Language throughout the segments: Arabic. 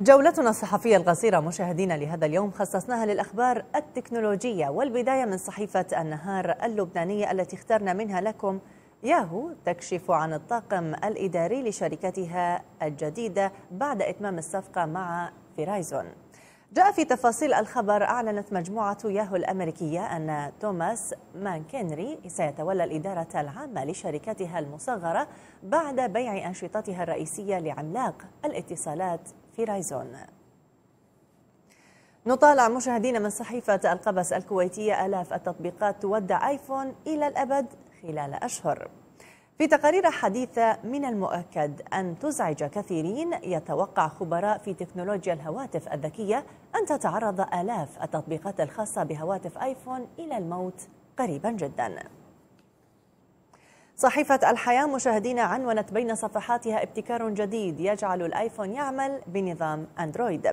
جولتنا الصحفية القصيرة مشاهدينا لهذا اليوم خصصناها للأخبار التكنولوجية والبداية من صحيفة النهار اللبنانية التي اخترنا منها لكم ياهو تكشف عن الطاقم الإداري لشركتها الجديدة بعد إتمام الصفقة مع فيرايزون جاء في تفاصيل الخبر أعلنت مجموعة ياهو الأمريكية أن توماس مانكنري سيتولى الإدارة العامة لشركتها المصغرة بعد بيع أنشطتها الرئيسية لعملاق الاتصالات فيرايزون نطالع مشاهدينا من صحيفة القبس الكويتية آلاف التطبيقات تودع آيفون إلى الأبد خلال أشهر في تقارير حديثة من المؤكد أن تزعج كثيرين يتوقع خبراء في تكنولوجيا الهواتف الذكية أن تتعرض آلاف التطبيقات الخاصة بهواتف آيفون إلى الموت قريبا جدا صحيفة الحياة مشاهدين عنونت بين صفحاتها ابتكار جديد يجعل الآيفون يعمل بنظام أندرويد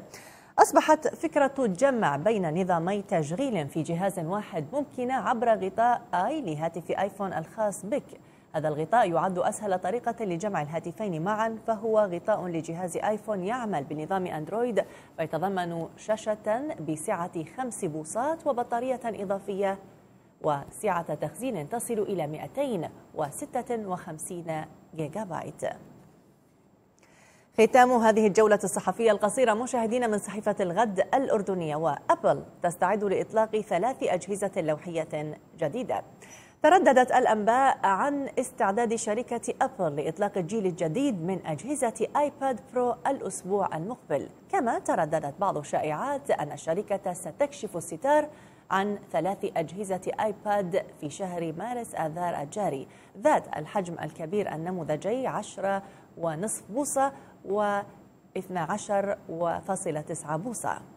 أصبحت فكرة الجمع بين نظامي تشغيل في جهاز واحد ممكنة عبر غطاء آي لهاتف آيفون الخاص بك هذا الغطاء يعد أسهل طريقة لجمع الهاتفين معا فهو غطاء لجهاز آيفون يعمل بنظام أندرويد ويتضمن شاشة بسعة خمس بوصات وبطارية إضافية وسعة تخزين تصل إلى 256 جيجا بايت ختام هذه الجولة الصحفية القصيرة مشاهدين من صحيفة الغد الأردنية وأبل تستعد لإطلاق ثلاث أجهزة لوحية جديدة ترددت الأنباء عن استعداد شركة أبل لإطلاق الجيل الجديد من أجهزة آيباد برو الأسبوع المقبل كما ترددت بعض الشائعات أن الشركة ستكشف الستار عن ثلاث أجهزة آيباد في شهر مارس آذار الجاري ذات الحجم الكبير النموذجي 10 ونصف بوصة و 12.9 بوصة